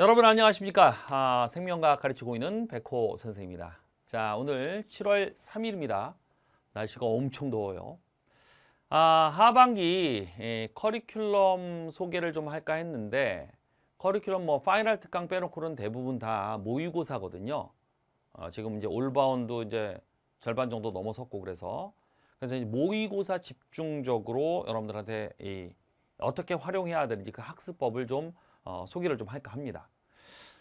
여러분 안녕하십니까 아, 생명과학 가르치고 있는 백호 선생입니다 자 오늘 7월 3일입니다 날씨가 엄청 더워요 아, 하반기 예, 커리큘럼 소개를 좀 할까 했는데 커리큘럼 뭐 파이널 특강 빼놓고는 대부분 다 모의고사거든요 어, 지금 이제 올바운드 이제 절반 정도 넘어섰고 그래서 그래서 모의고사 집중적으로 여러분들한테 이, 어떻게 활용해야 되는지 그 학습법을 좀 어, 소개를 좀 할까 합니다.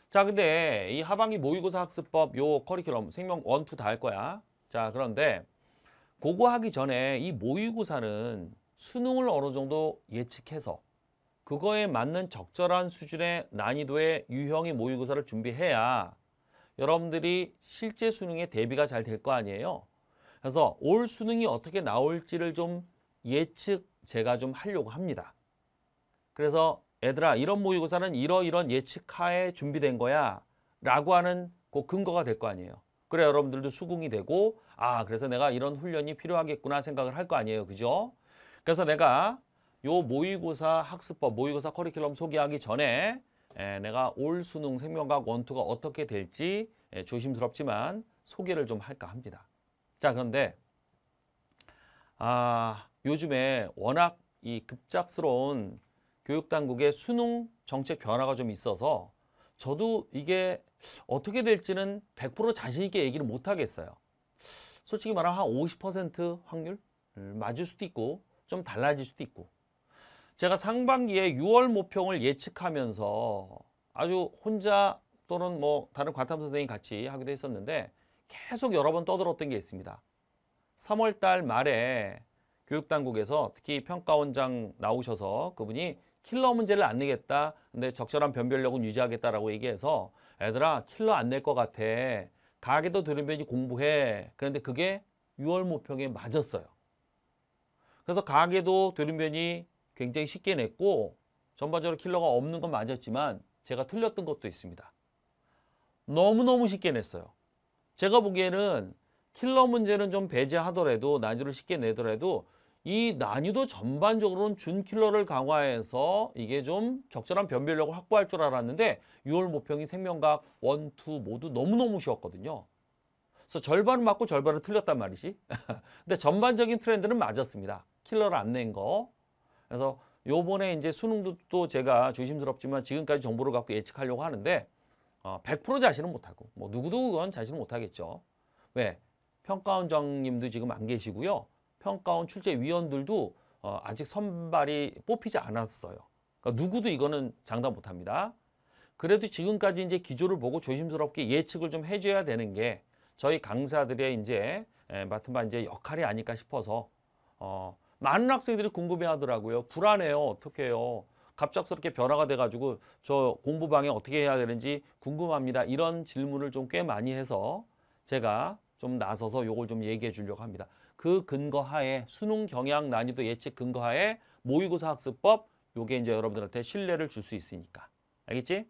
자, 근데 이 하반기 모의고사 학습법 요 커리큘럼 생명 원투다 할 거야. 자, 그런데 고거 하기 전에 이 모의고사는 수능을 어느 정도 예측해서 그거에 맞는 적절한 수준의 난이도의 유형의 모의고사를 준비해야 여러분들이 실제 수능에 대비가 잘 될 거 아니에요. 그래서 올 수능이 어떻게 나올지를 좀 예측 제가 좀 하려고 합니다. 그래서 얘들아 이런 모의고사는 이러이런 예측하에 준비된 거야 라고 하는 그 근거가 될 거 아니에요. 그래 여러분들도 수긍이 되고 아 그래서 내가 이런 훈련이 필요하겠구나 생각을 할 거 아니에요. 그죠? 그래서 내가 요 모의고사 학습법 모의고사 커리큘럼 소개하기 전에 에, 내가 올 수능 생명과학 원투가 어떻게 될지 에, 조심스럽지만 소개를 좀 할까 합니다. 자 그런데 아 요즘에 워낙 이 급작스러운 교육당국의 수능 정책 변화가 좀 있어서 저도 이게 어떻게 될지는 100% 자신 있게 얘기를 못 하겠어요. 솔직히 말하면 한 50% 확률 맞을 수도 있고 좀 달라질 수도 있고 제가 상반기에 6월 모평을 예측하면서 아주 혼자 또는 뭐 다른 과탐 선생님 같이 하기도 했었는데 계속 여러 번 떠들었던 게 있습니다. 3월 달 말에 교육당국에서 특히 평가원장 나오셔서 그분이 킬러 문제를 안 내겠다. 근데 적절한 변별력은 유지하겠다라고 얘기해서 애들아 킬러 안 낼 것 같아. 가게도 들으면 공부해. 그런데 그게 6월 모평에 맞았어요. 그래서 가게도 들으면이 굉장히 쉽게 냈고 전반적으로 킬러가 없는 건 맞았지만 제가 틀렸던 것도 있습니다. 너무너무 쉽게 냈어요. 제가 보기에는 킬러 문제는 좀 배제하더라도 난이도를 쉽게 내더라도 이 난이도 전반적으로는 준킬러를 강화해서 이게 좀 적절한 변별력을 확보할 줄 알았는데 6월 모평이 생명각 1, 2 모두 너무너무 쉬웠거든요. 그래서 절반은 맞고 절반은 틀렸단 말이지. 근데 전반적인 트렌드는 맞았습니다. 킬러를 안 낸 거. 그래서 요번에 이제 수능도 또 제가 조심스럽지만 지금까지 정보를 갖고 예측하려고 하는데 100% 어, 자신은 못하고 뭐 누구도 그건 자신은 못하겠죠. 왜? 평가원장님도 지금 안 계시고요. 평가원 출제위원들도 어, 아직 선발이 뽑히지 않았어요. 그러니까 누구도 이거는 장담 못합니다. 그래도 지금까지 이제 기조를 보고 조심스럽게 예측을 좀 해줘야 되는 게 저희 강사들의 이제 맡은 예, 바 이제 역할이 아닐까 싶어서 어, 많은 학생들이 궁금해하더라고요. 불안해요. 어떻게요? 갑작스럽게 변화가 돼가지고 저 공부방에 어떻게 해야 되는지 궁금합니다. 이런 질문을 좀 꽤 많이 해서 제가 좀 나서서 요걸 좀 얘기해 주려고 합니다. 그 근거하에 수능 경향 난이도 예측 근거하에 모의고사 학습법 요게 이제 여러분들한테 신뢰를 줄 수 있으니까 알겠지?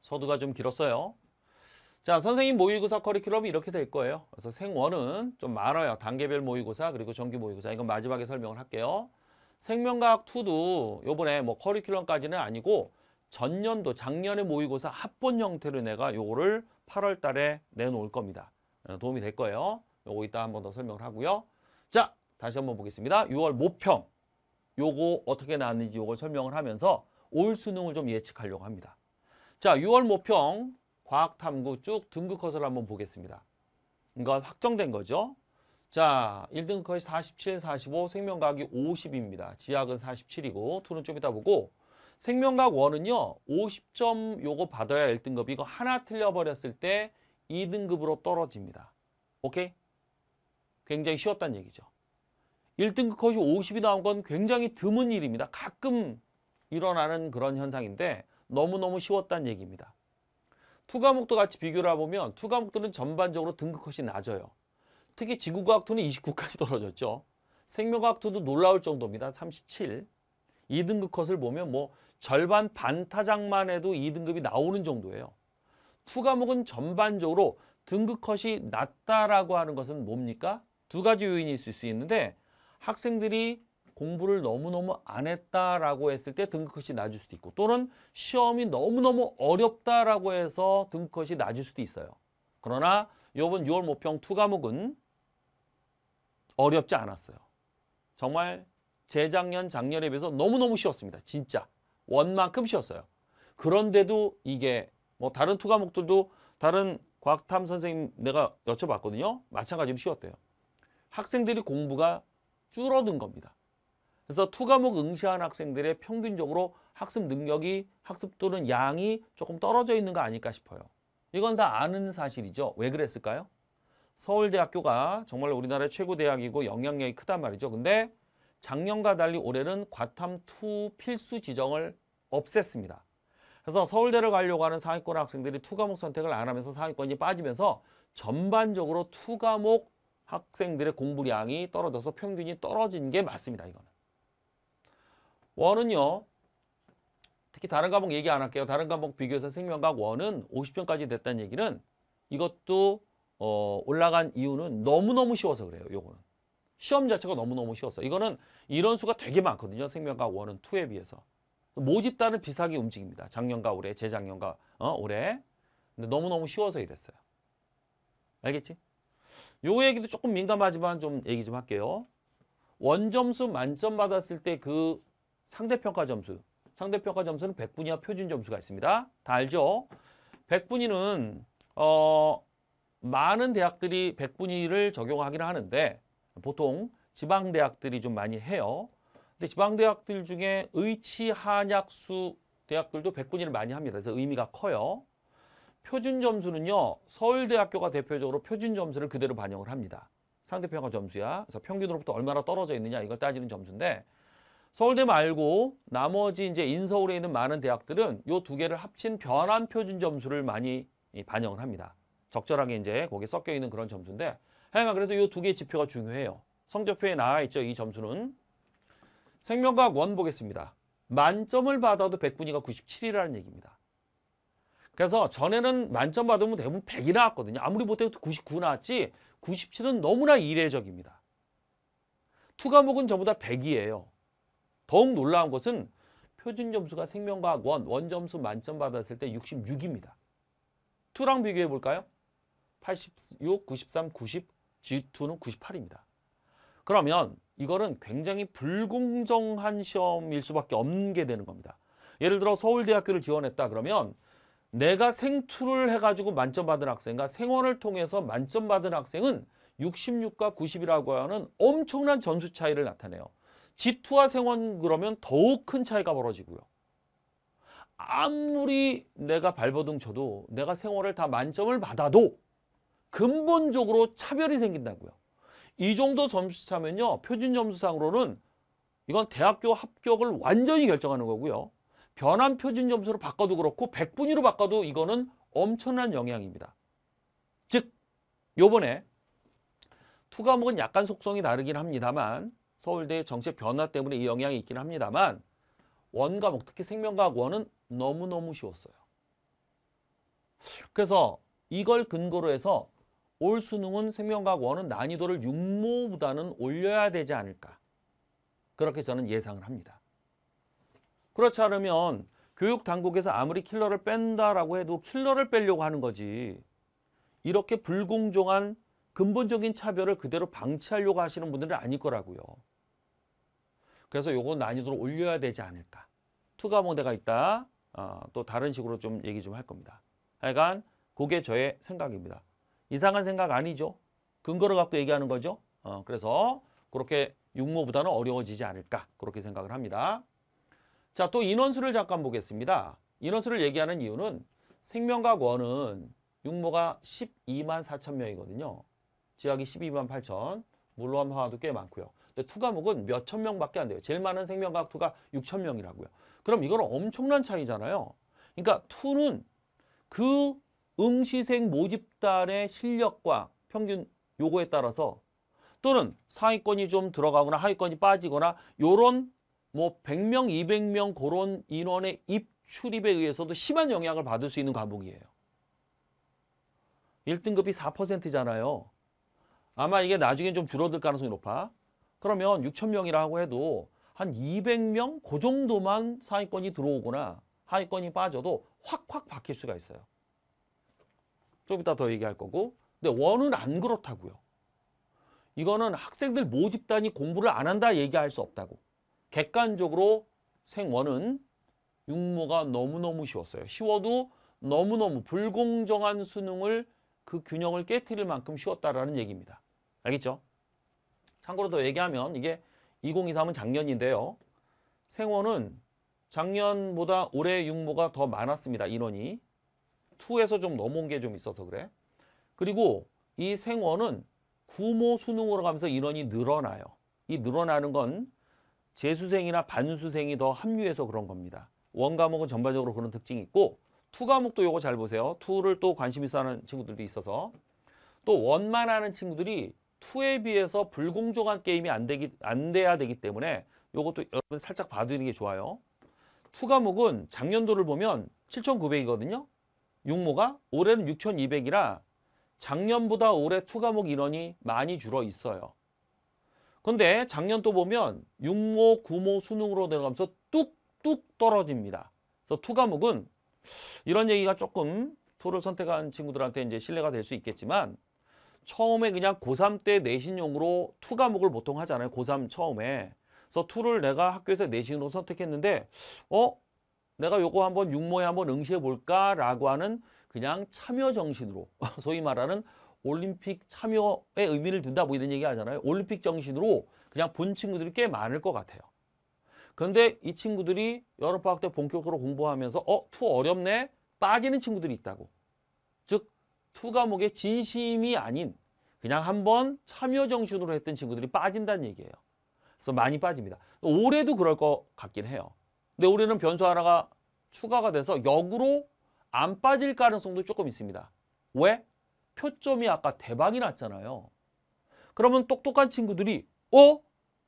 서두가 좀 길었어요. 자, 선생님 모의고사 커리큘럼이 이렇게 될 거예요. 그래서 생원은 좀 많아요. 단계별 모의고사 그리고 정규 모의고사. 이건 마지막에 설명을 할게요. 생명과학 2도 요번에 뭐 커리큘럼까지는 아니고 전년도 작년에 모의고사 합본 형태로 내가 요거를 8월 달에 내놓을 겁니다. 어, 도움이 될 거예요. 요거 이따 한 번 더 설명을 하고요. 자, 다시 한번 보겠습니다. 6월 모평. 요거 어떻게 나왔는지 요걸 설명을 하면서 올 수능을 좀 예측하려고 합니다. 자, 6월 모평 과학탐구 쭉 등급 컷을 한번 보겠습니다. 이건 확정된 거죠. 자, 1등 컷이 47, 45, 생명과학이 50입니다. 지학은 47이고 투는 좀 이따 보고 생명과학 1은요. 50점 요거 받아야 1등급 이거 하나 틀려버렸을 때 2등급으로 떨어집니다. 오케이? 굉장히 쉬웠다는 얘기죠. 1등급 컷이 50이 나온 건 굉장히 드문 일입니다. 가끔 일어나는 그런 현상인데 너무너무 쉬웠다는 얘기입니다. 투과목도 같이 비교를 해보면 투과목들은 전반적으로 등급 컷이 낮아요. 특히 지구과학투는 29까지 떨어졌죠. 생명과학투도 놀라울 정도입니다. 37. 2등급 컷을 보면 뭐 절반 반타작만 해도 2등급이 나오는 정도예요. 투과목은 전반적으로 등급 컷이 낮다라고 하는 것은 뭡니까? 두 가지 요인이 있을 수 있는데 학생들이 공부를 너무너무 안 했다라고 했을 때 등급컷이 낮을 수도 있고 또는 시험이 너무너무 어렵다라고 해서 등급컷이 낮을 수도 있어요. 그러나 이번 6월 모평 투 과목은 어렵지 않았어요. 정말 재작년, 작년에 비해서 너무너무 쉬웠습니다. 진짜. 원만큼 쉬웠어요. 그런데도 이게 뭐 다른 투 과목들도 다른 과학탐 선생님 내가 여쭤봤거든요. 마찬가지로 쉬웠대요. 학생들이 공부가 줄어든 겁니다. 그래서 투과목 응시한 학생들의 평균적으로 학습 능력이 학습 또는 양이 조금 떨어져 있는 거 아닐까 싶어요. 이건 다 아는 사실이죠. 왜 그랬을까요? 서울대학교가 정말 우리나라의 최고 대학이고 영향력이 크단 말이죠. 근데 작년과 달리 올해는 과탐2 필수 지정을 없앴습니다. 그래서 서울대를 가려고 하는 상위권 학생들이 투과목 선택을 안 하면서 상위권이 빠지면서 전반적으로 투과목 학생들의 공부량이 떨어져서 평균이 떨어진 게 맞습니다. 이거는. 원은요. 특히 다른 과목 얘기 안 할게요. 다른 과목 비교해서 생명과학 원은 5 0평까지 됐다는 얘기는 이것도 어, 올라간 이유는 너무너무 쉬워서 그래요. 요거는. 시험 자체가 너무너무 쉬웠어. 이거는 이런 수가 되게 많거든요. 생명과학 원은 2에 비해서. 모집단은 비슷하게 움직입니다. 작년과 올해, 재작년과 어, 올해. 근데 너무너무 쉬워서 이랬어요. 알겠지? 요 얘기도 조금 민감하지만 좀 얘기 좀 할게요. 원점수 만점 받았을 때 그 상대평가 점수. 상대평가 점수는 100분위와 표준 점수가 있습니다. 다 알죠? 100분위는 어, 많은 대학들이 100분위를 적용하기는 하는데 보통 지방 대학들이 좀 많이 해요. 근데 지방 대학들 중에 의치 한약수 대학들도 100분위를 많이 합니다. 그래서 의미가 커요. 표준 점수는요. 서울대학교가 대표적으로 표준 점수를 그대로 반영을 합니다. 상대평가 점수야. 그래서 평균으로부터 얼마나 떨어져 있느냐 이걸 따지는 점수인데 서울대 말고 나머지 이제 인서울에 있는 많은 대학들은 요 두 개를 합친 변환 표준 점수를 많이 반영을 합니다. 적절하게 이제 거기에 섞여 있는 그런 점수인데 하여간 그래서 요 두 개의 지표가 중요해요. 성적표에 나와 있죠. 이 점수는. 생명과학 원 보겠습니다. 만점을 받아도 백분위가 97이라는 얘기입니다. 그래서 전에는 만점 받으면 대부분 100이 나왔거든요. 아무리 못해도 99 나왔지 97은 너무나 이례적입니다. 투 과목은 전부 다 100이에요. 더욱 놀라운 것은 표준 점수가 생명과학 원, 원점수 만점 받았을 때 66입니다. 투랑 비교해 볼까요? 86, 93, 90, G2는 98입니다. 그러면 이거는 굉장히 불공정한 시험일 수밖에 없는 게 되는 겁니다. 예를 들어 서울대학교를 지원했다 그러면 내가 생투를 해가지고 만점 받은 학생과 그러니까 생원을 통해서 만점 받은 학생은 66과 90이라고 하는 엄청난 점수 차이를 나타내요. G2와 생원 그러면 더욱 큰 차이가 벌어지고요. 아무리 내가 발버둥 쳐도 내가 생원을 다 만점을 받아도 근본적으로 차별이 생긴다고요. 이 정도 점수 차면요. 표준 점수상으로는 이건 대학교 합격을 완전히 결정하는 거고요. 변환 표준 점수로 바꿔도 그렇고 백분위로 바꿔도 이거는 엄청난 영향입니다. 즉 요번에 투 과목은 약간 속성이 다르긴 합니다만 서울대 정책 변화 때문에 이 영향이 있긴 합니다만 원 과목 특히 생명과학 원은 너무너무 쉬웠어요. 그래서 이걸 근거로 해서 올 수능은 생명과학 원은 난이도를 6모보다는 올려야 되지 않을까 그렇게 저는 예상을 합니다. 그렇지 않으면 교육 당국에서 아무리 킬러를 뺀다라고 해도 킬러를 뺄려고 하는 거지. 이렇게 불공정한 근본적인 차별을 그대로 방치하려고 하시는 분들은 아닐 거라고요. 그래서 요건 난이도를 올려야 되지 않을까. 투과 모델가 있다. 어, 또 다른 식으로 좀 얘기 좀 할 겁니다. 하여간 그게 저의 생각입니다. 이상한 생각 아니죠. 근거를 갖고 얘기하는 거죠. 어, 그래서 그렇게 육모보다는 어려워지지 않을까 그렇게 생각을 합니다. 자, 또 인원수를 잠깐 보겠습니다. 인원수를 얘기하는 이유는 생명과 원은 육모가 12만 4천 명이거든요. 지학이 12만 8천, 물론 화도 꽤 많고요. 근데 투과목은 몇 천 명밖에 안 돼요. 제일 많은 생명과학 투가 6천 명이라고요. 그럼 이건 엄청난 차이잖아요. 그러니까 투는 그 응시생 모집단의 실력과 평균 요구에 따라서 또는 상위권이 좀 들어가거나 하위권이 빠지거나 요런 뭐 100명, 200명 그런 인원의 입출입에 의해서도 심한 영향을 받을 수 있는 과목이에요. 1등급이 4%잖아요. 아마 이게 나중에 좀 줄어들 가능성이 높아. 그러면 6천명이라고 해도 한 200명 그 정도만 상위권이 들어오거나 하위권이 빠져도 확확 바뀔 수가 있어요. 좀 이따 더 얘기할 거고 근데 원은 안 그렇다고요. 이거는 학생들 모집단이 공부를 안 한다 얘기할 수 없다고. 객관적으로 생원은 육모가 너무너무 쉬웠어요. 쉬워도 너무너무 불공정한 수능을 그 균형을 깨뜨릴 만큼 쉬웠다라는 얘기입니다. 알겠죠? 참고로 더 얘기하면 이게 2023은 작년인데요. 생원은 작년보다 올해 육모가 더 많았습니다. 인원이. 2에서 좀 넘어온 게 좀 있어서 그래. 그리고 이 생원은 구모 수능으로 가면서 인원이 늘어나요. 이 늘어나는 건 재수생이나 반수생이 더 합류해서 그런 겁니다. 원 과목은 전반적으로 그런 특징이 있고 투 과목도 요거 잘 보세요. 투를또 관심 있어 하는 친구들도 있어서 또 원만 하는 친구들이 투에 비해서 불공정한 게임이 안, 되기, 안 돼야 되기 때문에 요것도 여러분 살짝 봐두는 게 좋아요. 투 과목은 작년도를 보면 7,900이거든요. 육모가 올해는 6,200이라 작년보다 올해 투 과목 인원이 많이 줄어 있어요. 근데 작년 또 보면 6모, 9모 수능으로 내려가면서 뚝뚝 떨어집니다. 그래서 투 과목은 이런 얘기가 조금 투를 선택한 친구들한테 이제 신뢰가 될 수 있겠지만 처음에 그냥 고3 때 내신용으로 투 과목을 보통 하잖아요. 고3 처음에. 그래서 투를 내가 학교에서 내신으로 선택했는데 어? 내가 요거 한번 육모에 한번 응시해 볼까라고 하는 그냥 참여 정신으로 소위 말하는 올림픽 참여의 의미를 둔다 뭐 이런 얘기 하잖아요. 올림픽 정신으로 그냥 본 친구들이 꽤 많을 것 같아요. 그런데 이 친구들이 여러 방학 때 본격적으로 공부하면서 어? 투 어렵네? 빠지는 친구들이 있다고. 즉, 투 과목에 진심이 아닌 그냥 한번 참여 정신으로 했던 친구들이 빠진다는 얘기예요. 그래서 많이 빠집니다. 올해도 그럴 것 같긴 해요. 근데 올해는 변수 하나가 추가가 돼서 역으로 안 빠질 가능성도 조금 있습니다. 왜? 표점이 아까 대박이 났잖아요. 그러면 똑똑한 친구들이 어?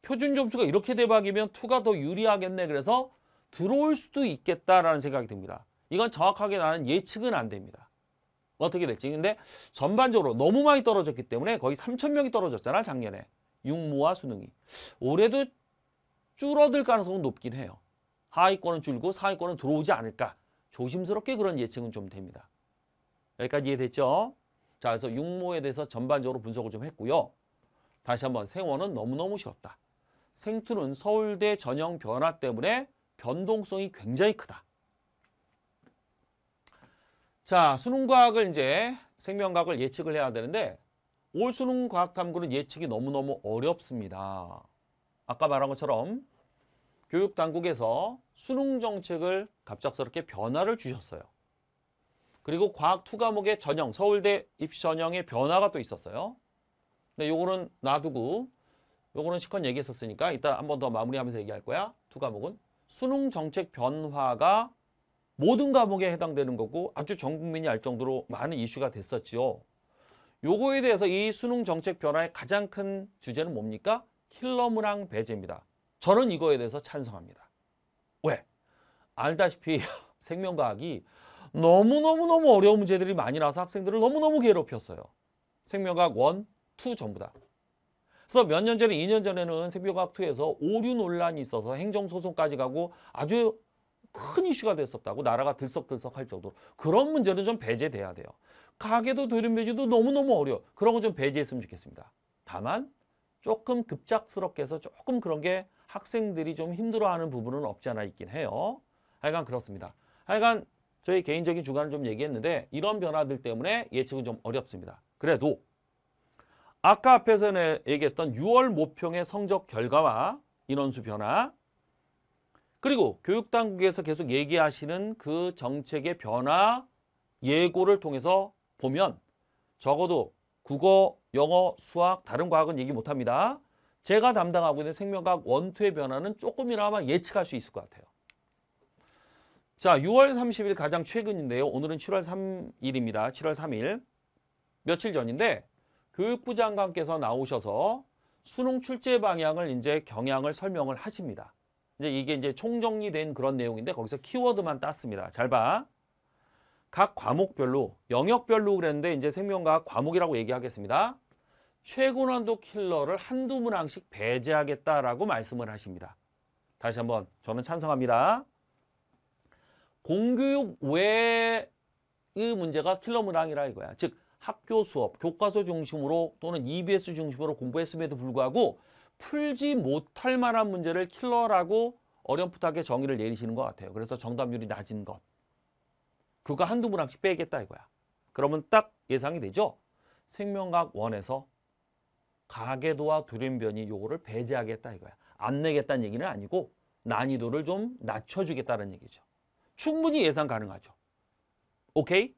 표준 점수가 이렇게 대박이면 2가 더 유리하겠네. 그래서 들어올 수도 있겠다라는 생각이 듭니다. 이건 정확하게 나는 예측은 안 됩니다. 어떻게 될지. 근데 전반적으로 너무 많이 떨어졌기 때문에 거의 3천명이 떨어졌잖아 작년에. 육모와 수능이. 올해도 줄어들 가능성은 높긴 해요. 하위권은 줄고 상위권은 들어오지 않을까. 조심스럽게 그런 예측은 좀 됩니다. 여기까지 이해됐죠? 자, 그래서 육모에 대해서 전반적으로 분석을 좀 했고요. 다시 한번 생원은 너무너무 쉬웠다. 생투는 서울대 전형 변화 때문에 변동성이 굉장히 크다. 자, 수능과학을 이제 생명과학을 예측을 해야 되는데 올 수능 과학탐구는 예측이 너무너무 어렵습니다. 아까 말한 것처럼 교육당국에서 수능 정책을 갑작스럽게 변화를 주셨어요. 그리고 과학 2 과목의 전형, 서울대 입시 전형의 변화가 또 있었어요. 근데 요거는 놔두고 요거는 시컷 얘기했었으니까 이따 한번 더 마무리하면서 얘기할 거야. 두 과목은 수능 정책 변화가 모든 과목에 해당되는 거고 아주 전 국민이 알 정도로 많은 이슈가 됐었지요. 요거에 대해서 이 수능 정책 변화의 가장 큰 주제는 뭡니까? 킬러문항 배제입니다. 저는 이거에 대해서 찬성합니다. 왜? 알다시피 생명과학이 너무너무너무 어려운 문제들이 많이 나서 와 학생들을 너무너무 괴롭혔어요. 생명과학 1, 2 전부 다. 그래서 몇 년 전에, 2년 전에는 생명과학 2에서 오류 논란이 있어서 행정소송까지 가고 아주 큰 이슈가 됐었다고 나라가 들썩들썩 할 정도로 그런 문제는 좀 배제돼야 돼요. 가게도 도림배제도 너무너무 어려워. 그런 거 좀 배제했으면 좋겠습니다. 다만 조금 급작스럽게 해서 조금 그런 게 학생들이 좀 힘들어하는 부분은 없지 않아 있긴 해요. 하여간 그렇습니다. 하여간 저희 개인적인 주관을 좀 얘기했는데 이런 변화들 때문에 예측은 좀 어렵습니다. 그래도 아까 앞에서 얘기했던 6월 모평의 성적 결과와 인원수 변화 그리고 교육당국에서 계속 얘기하시는 그 정책의 변화 예고를 통해서 보면 적어도 국어, 영어, 수학, 다른 과학은 얘기 못합니다. 제가 담당하고 있는 생명과학 원투의 변화는 조금이나마 예측할 수 있을 것 같아요. 자, 6월 30일 가장 최근인데요. 오늘은 7월 3일입니다. 7월 3일. 며칠 전인데 교육부 장관께서 나오셔서 수능 출제 방향을 이제 경향을 설명을 하십니다. 이제 이게 이제 총정리된 그런 내용인데 거기서 키워드만 땄습니다. 잘 봐. 각 과목별로 영역별로 그랬는데 이제 생명과학 과목이라고 얘기하겠습니다. 최고난도 킬러를 한두 문항씩 배제하겠다라고 말씀을 하십니다. 다시 한번 저는 찬성합니다. 공교육 외의 문제가 킬러 문항이라 이거야. 즉 학교 수업, 교과서 중심으로 또는 EBS 중심으로 공부했음에도 불구하고 풀지 못할 만한 문제를 킬러라고 어렴풋하게 정의를 내리시는 것 같아요. 그래서 정답률이 낮은 것. 그거 한두 문항씩 빼겠다 이거야. 그러면 딱 예상이 되죠? 생명학 원에서 가계도와 돌연변이 요거를 배제하겠다 이거야. 안 내겠다는 얘기는 아니고 난이도를 좀 낮춰주겠다는 얘기죠. 충분히 예상 가능하죠. 오케이?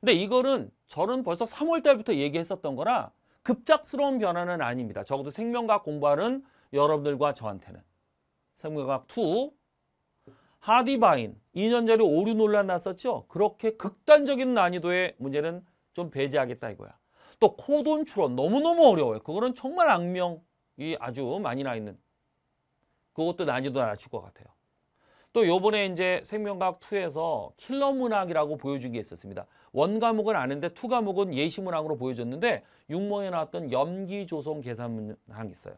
근데 이거는 저는 벌써 3월 달부터 얘기했었던 거라 급작스러운 변화는 아닙니다. 적어도 생명과학 공부하는 여러분들과 저한테는. 생명과학 2, 하디바인, 2년 전에 오류 논란 났었죠? 그렇게 극단적인 난이도의 문제는 좀 배제하겠다 이거야. 또 코돈 추론 너무너무 어려워요. 그거는 정말 악명이 아주 많이 나 있는 그것도 난이도 낮출 것 같아요. 또 요번에 이제 생명과학 2에서 킬러 문학이라고 보여준 게 있었습니다. 원 과목은 아는데 투 과목은 예시 문항으로 보여줬는데 육모에 나왔던 염기 조성 계산 문항이 있어요.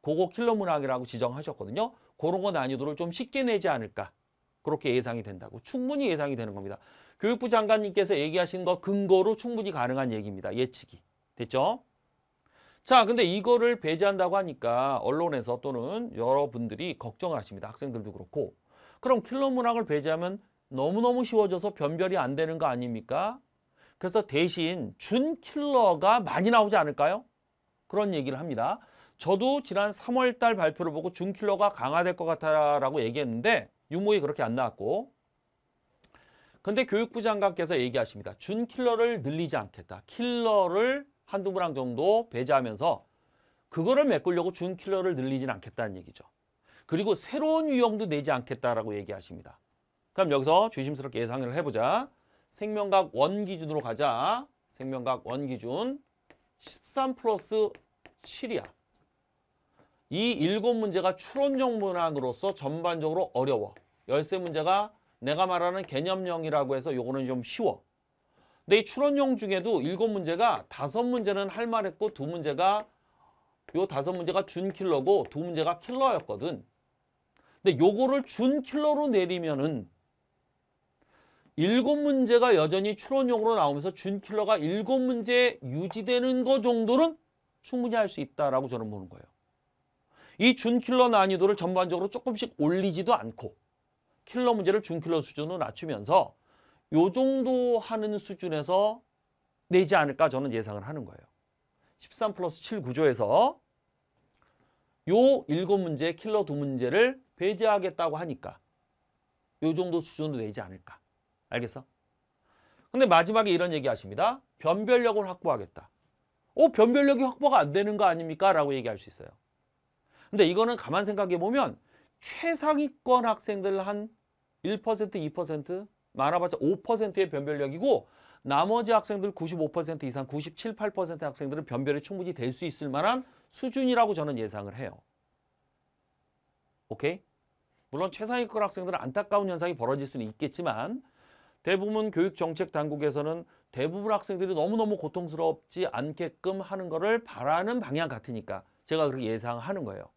그거 킬러 문항이라고 지정하셨거든요. 그런 거 난이도를 좀 쉽게 내지 않을까. 그렇게 예상이 된다고 충분히 예상이 되는 겁니다. 교육부 장관님께서 얘기하신 거 근거로 충분히 가능한 얘기입니다. 예측이. 됐죠? 자, 근데 이거를 배제한다고 하니까 언론에서 또는 여러분들이 걱정을 하십니다. 학생들도 그렇고 그럼 킬러 문학을 배제하면 너무너무 쉬워져서 변별이 안 되는 거 아닙니까? 그래서 대신 준 킬러가 많이 나오지 않을까요? 그런 얘기를 합니다. 저도 지난 3월달 발표를 보고 준 킬러가 강화될 것 같아라고 얘기했는데 유모이 그렇게 안 나왔고 근데 교육부 장관께서 얘기하십니다. 준 킬러를 늘리지 않겠다. 킬러를 한두 분항 정도 배제하면서 그거를 메꾸려고 준 킬러를 늘리진 않겠다는 얘기죠. 그리고 새로운 유형도 내지 않겠다라고 얘기하십니다. 그럼 여기서 조심스럽게 예상을 해보자. 생명각 원 기준으로 가자. 생명각 원 기준 13 플러스 7이야. 이 일곱 문제가 추론적 문항으로서 전반적으로 어려워. 열세 문제가 내가 말하는 개념형이라고 해서 요거는 좀 쉬워. 근데 이 추론형 중에도 일곱 문제가 다섯 문제는 할 말했고 두 문제가 요 다섯 문제가 준 킬러고 두 문제가 킬러였거든. 근데 요거를 준킬러로 내리면은 일곱 문제가 여전히 추론용으로 나오면서 준킬러가 일곱 문제 유지되는 거 정도는 충분히 할 수 있다라고 저는 보는 거예요. 이 준킬러 난이도를 전반적으로 조금씩 올리지도 않고 킬러 문제를 준킬러 수준으로 낮추면서 요 정도 하는 수준에서 내지 않을까 저는 예상을 하는 거예요. 13 플러스 7 구조에서 요 일곱 문제 킬러 두 문제를 배제하겠다고 하니까 요 정도 수준으로 내지 않을까. 알겠어? 근데 마지막에 이런 얘기 하십니다. 변별력을 확보하겠다. 어, 변별력이 확보가 안 되는 거 아닙니까? 라고 얘기할 수 있어요. 근데 이거는 가만 생각해 보면 최상위권 학생들 한 1%, 2% 많아봤자 5%의 변별력이고 나머지 학생들 95% 이상, 97, 8% 학생들은 변별이 충분히 될 수 있을 만한 수준이라고 저는 예상을 해요. 오케이? 물론 최상위권 학생들은 안타까운 현상이 벌어질 수는 있겠지만 대부분 교육 정책 당국에서는 대부분 학생들이 너무너무 고통스럽지 않게끔 하는 것을 바라는 방향 같으니까 제가 그렇게 예상하는 거예요.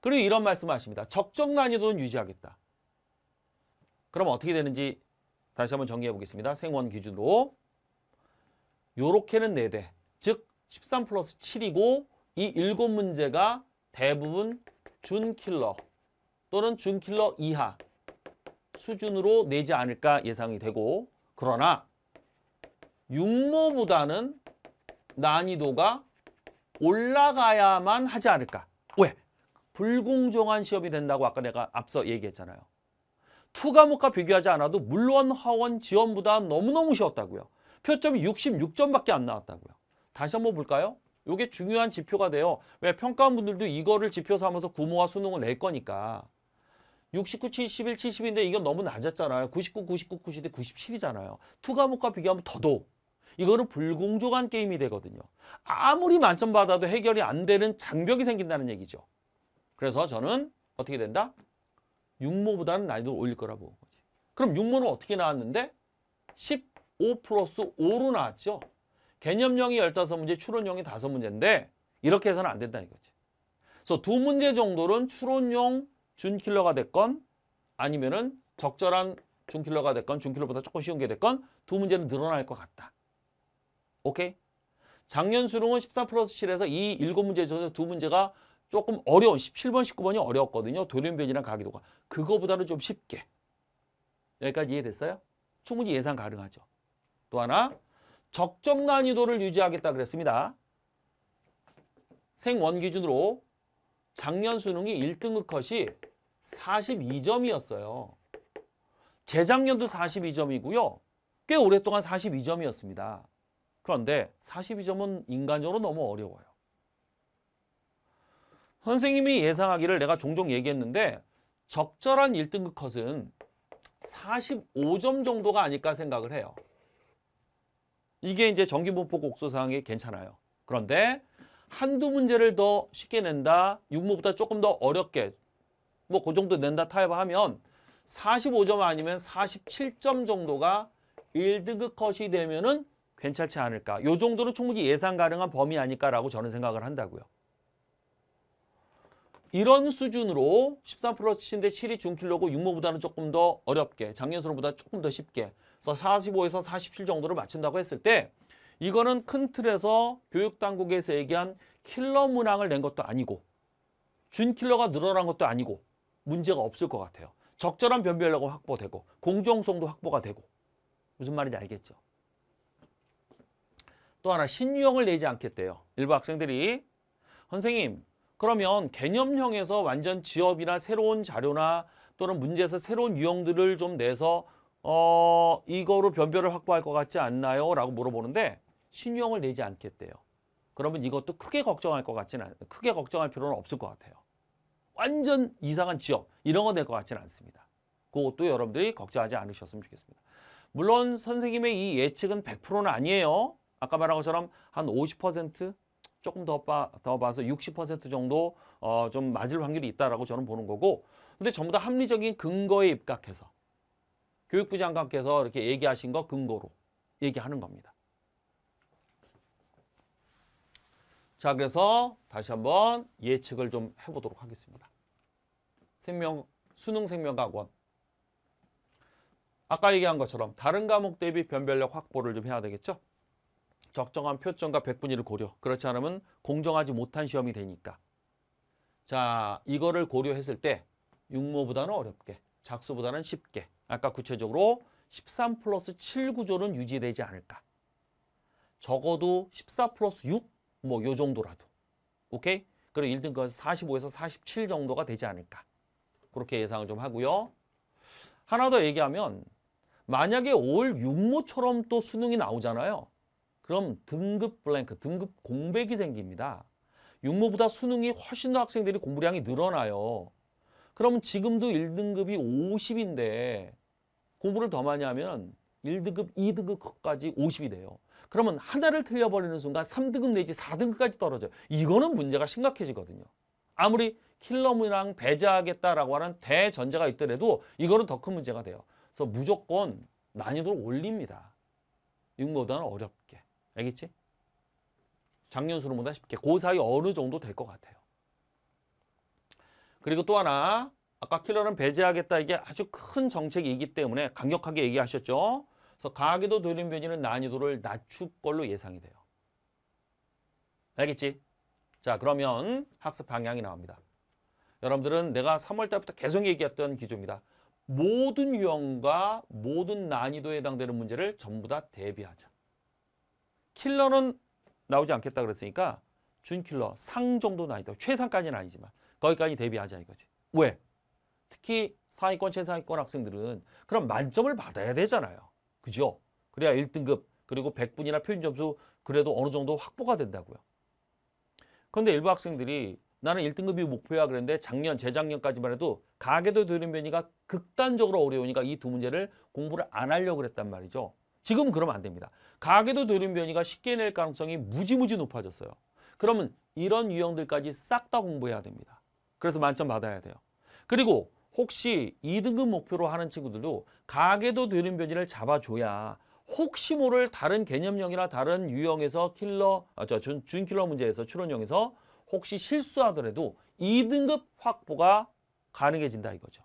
그리고 이런 말씀을 하십니다. 적정 난이도는 유지하겠다. 그럼 어떻게 되는지 다시 한번 정리해 보겠습니다. 생원 기준으로 요렇게는 4대, 즉13 플러스 7이고 이7 문제가 대부분 준킬러 또는 준킬러 이하 수준으로 내지 않을까 예상이 되고 그러나 6모보다는 난이도가 올라가야만 하지 않을까. 왜? 불공정한 시험이 된다고 아까 내가 앞서 얘기했잖아요. 투 과목과 비교하지 않아도 물론 하원 지원보다 너무너무 쉬웠다고요. 표점이 66점밖에 안 나왔다고요. 다시 한번 볼까요? 이게 중요한 지표가 돼요. 왜 평가원분들도 이거를 지표 삼아서 구모와 수능을 낼 거니까. 69, 71, 70인데 이건 너무 낮았잖아요. 99, 99, 90대 97이잖아요. 투 과목과 비교하면 더더욱. 이거는 불공정한 게임이 되거든요. 아무리 만점 받아도 해결이 안 되는 장벽이 생긴다는 얘기죠. 그래서 저는 어떻게 된다? 6모보다는 난이도를 올릴 거라고 보는 거지. 그럼 6모는 어떻게 나왔는데? 15 플러스 5로 나왔죠. 개념형이 15문제, 추론형이 5문제인데 이렇게 해서는 안 된다 는거지 그래서 두 문제 정도는 추론형 준킬러가 됐건 아니면은 적절한 준킬러가 됐건 준킬러보다 조금 쉬운 게 됐건 두 문제는 늘어날 것 같다. 오케이? 작년 수능은 14 플러스 7에서 이 7문제 중에서 두 문제가 조금 어려운 17번, 19번이 어려웠거든요. 돌연변이랑 가기도가. 그거보다는 좀 쉽게. 여기까지 이해됐어요? 충분히 예상 가능하죠. 또 하나 적정 난이도를 유지하겠다 그랬습니다. 생원 기준으로 작년 수능이 1등급 컷이 42점이었어요. 재작년도 42점이고요. 꽤 오랫동안 42점이었습니다. 그런데 42점은 인간적으로 너무 어려워요. 선생님이 예상하기를 내가 종종 얘기했는데 적절한 1등급 컷은 45점 정도가 아닐까 생각을 해요. 이게 이제 정기분포 곡소상이 괜찮아요. 그런데 한두 문제를 더 쉽게 낸다, 6모보다 조금 더 어렵게 뭐 그 정도 낸다 타협하면 45점 아니면 47점 정도가 1등급 컷이 되면은 괜찮지 않을까. 요 정도는 충분히 예상 가능한 범위 아닐까라고 저는 생각을 한다고요. 이런 수준으로 13% 치인데 7이 중킬로고 6모보다는 조금 더 어렵게, 작년 수능보다 조금 더 쉽게 그래서 45에서 47 정도를 맞춘다고 했을 때 이거는 큰 틀에서 교육당국에서 얘기한 킬러 문항을 낸 것도 아니고 준킬러가 늘어난 것도 아니고 문제가 없을 것 같아요. 적절한 변별력은 확보되고 공정성도 확보가 되고 무슨 말인지 알겠죠? 또 하나 신유형을 내지 않겠대요. 일부 학생들이 선생님 그러면 개념형에서 완전 지업이나 새로운 자료나 또는 문제에서 새로운 유형들을 좀 내서 어, 이거로 변별을 확보할 것 같지 않나요? 라고 물어보는데 신용을 내지 않겠대요. 그러면 이것도 크게 걱정할 것 같지는 않, 크게 걱정할 필요는 없을 것 같아요. 완전 이상한 지역 이런 거 낼 것 같지는 않습니다. 그것도 여러분들이 걱정하지 않으셨으면 좋겠습니다. 물론 선생님의 이 예측은 100%는 아니에요. 아까 말한 것처럼 한 50% 조금 더, 봐, 더 봐서 60% 정도 어, 좀 맞을 확률이 있다라고 저는 보는 거고 근데 전부 다 합리적인 근거에 입각해서 교육부 장관께서 이렇게 얘기하신 거 근거로 얘기하는 겁니다. 자, 그래서 다시 한번 예측을 좀 해보도록 하겠습니다. 생명, 수능 생명학원. 아까 얘기한 것처럼 다른 과목 대비 변별력 확보를 좀 해야 되겠죠? 적정한 표점과 백분위를 고려. 그렇지 않으면 공정하지 못한 시험이 되니까. 자, 이거를 고려했을 때 육모보다는 어렵게, 작수보다는 쉽게, 아까 구체적으로 13 플러스 7 구조는 유지되지 않을까. 적어도 14 플러스 6? 뭐 요 정도라도. 오케이? 그럼 1등급 45에서 47 정도가 되지 않을까. 그렇게 예상을 좀 하고요. 하나 더 얘기하면 만약에 올월 6모처럼 또 수능이 나오잖아요. 그럼 등급 블랭크, 등급 공백이 생깁니다. 육모보다 수능이 훨씬 더 학생들이 공부량이 늘어나요. 그러면 지금도 1등급이 50인데 공부를 더 많이 하면 1등급, 2등급까지 50이 돼요. 그러면 하나를 틀려버리는 순간 3등급 내지 4등급까지 떨어져요. 이거는 문제가 심각해지거든요. 아무리 킬러문이랑 배제하겠다라고 하는 대전제가 있더라도 이거는 더 큰 문제가 돼요. 그래서 무조건 난이도를 올립니다. 6보다는 어렵게. 알겠지? 작년 수능보다 쉽게. 고 그 사이 어느 정도 될 것 같아요. 그리고 또 하나 아까 킬러는 배제하겠다 이게 아주 큰 정책이기 때문에 강력하게 얘기하셨죠. 그래서 가기도 돌림 변이는 난이도를 낮출 걸로 예상이 돼요. 알겠지? 자 그러면 학습 방향이 나옵니다. 여러분들은 내가 3월 달부터 계속 얘기했던 기조입니다. 모든 유형과 모든 난이도에 해당되는 문제를 전부 다 대비하자. 킬러는 나오지 않겠다 그랬으니까 준킬러 상 정도 난이도 최상까지는 아니지만 거기까지 대비하자 이거지. 왜? 특히 상위권, 최상위권 학생들은 그럼 만점을 받아야 되잖아요. 그죠? 그래야 1등급 그리고 100분이나 표준 점수 그래도 어느 정도 확보가 된다고요. 그런데 일부 학생들이 나는 1등급이 목표야 그랬는데 작년, 재작년까지만 해도 가계도 되는변이가 극단적으로 어려우니까 이 두 문제를 공부를 안 하려고 그랬단 말이죠. 지금 그러면 안 됩니다. 가계도 되는변이가 쉽게 낼 가능성이 무지무지 높아졌어요. 그러면 이런 유형들까지 싹 다 공부해야 됩니다. 그래서 만점 받아야 돼요. 그리고 혹시 2등급 목표로 하는 친구들도 가계도 되는 변이를 잡아줘야 혹시 모를 다른 개념형이나 다른 유형에서 킬러, 아, 저, 준, 킬러 문제에서 추론형에서 혹시 실수하더라도 2등급 확보가 가능해진다 이거죠.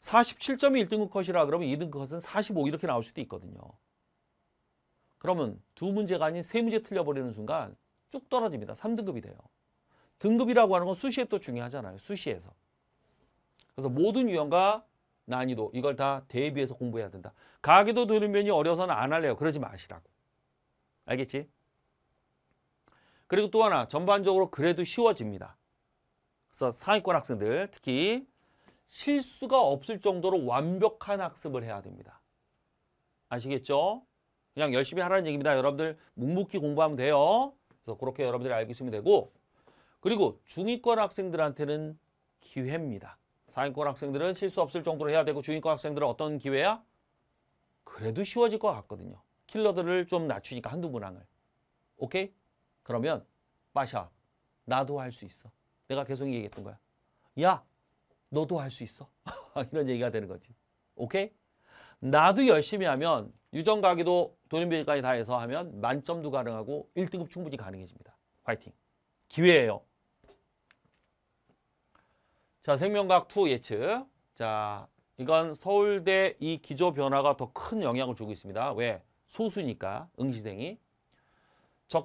47점이 1등급 컷이라 그러면 2등급 컷은 45 이렇게 나올 수도 있거든요. 그러면 두 문제가 아닌 세 문제 틀려버리는 순간 쭉 떨어집니다. 3등급이 돼요. 등급이라고 하는 건 수시에 또 중요하잖아요. 수시에서. 그래서 모든 유형과 난이도 이걸 다 대비해서 공부해야 된다. 가기도 되는 면이 어려서는 안 할래요. 그러지 마시라고. 알겠지? 그리고 또 하나 전반적으로 그래도 쉬워집니다. 그래서 상위권 학생들 특히 실수가 없을 정도로 완벽한 학습을 해야 됩니다. 아시겠죠? 그냥 열심히 하라는 얘기입니다. 여러분들 묵묵히 공부하면 돼요. 그래서 그렇게 여러분들이 알고 있으면 되고 그리고 중위권 학생들한테는 기회입니다. 상위권 학생들은 실수 없을 정도로 해야 되고 중위권 학생들은 어떤 기회야? 그래도 쉬워질 것 같거든요. 킬러들을 좀 낮추니까 한두 문항을. 오케이? 그러면 마샤 나도 할 수 있어. 내가 계속 얘기했던 거야. 야 너도 할 수 있어. 이런 얘기가 되는 거지. 오케이? 나도 열심히 하면 유전 가기도 돌연비이까지다 해서 하면 만점도 가능하고 1등급 충분히 가능해집니다. 화이팅! 기회예요. 자, 생명과학 2 예측. 자, 이건 서울대 이 기조 변화가 더 큰 영향을 주고 있습니다. 왜? 소수니까 응시생이.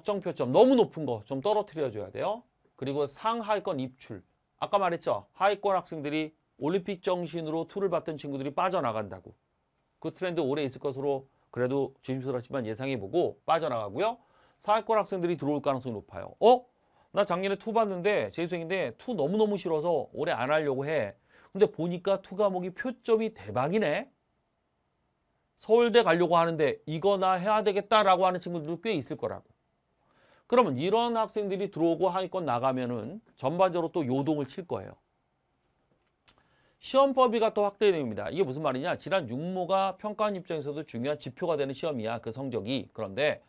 적정 표점 너무 높은 거 좀 떨어뜨려 줘야 돼요. 그리고 상하위권 입출. 아까 말했죠. 하위권 학생들이 올림픽 정신으로 투를 받던 친구들이 빠져나간다고. 그 트렌드 오래 있을 것으로 그래도 조심스럽지만 예상해보고 빠져나가고요. 사회권 학생들이 들어올 가능성이 높아요. 어? 나 작년에 투 봤는데 재수생인데 투 너무너무 싫어서 올해 안 하려고 해. 근데 보니까 투 과목이 표점이 대박이네. 서울대 가려고 하는데 이거나 해야 되겠다라고 하는 친구들도 꽤 있을 거라고. 그러면 이런 학생들이 들어오고 하위권 나가면은 전반적으로 또 요동을 칠 거예요. 시험 범위가 또 확대됩니다. 이게 무슨 말이냐? 지난 육모가 평가원 입장에서도 중요한 지표가 되는 시험이야. 그 성적이. 그런데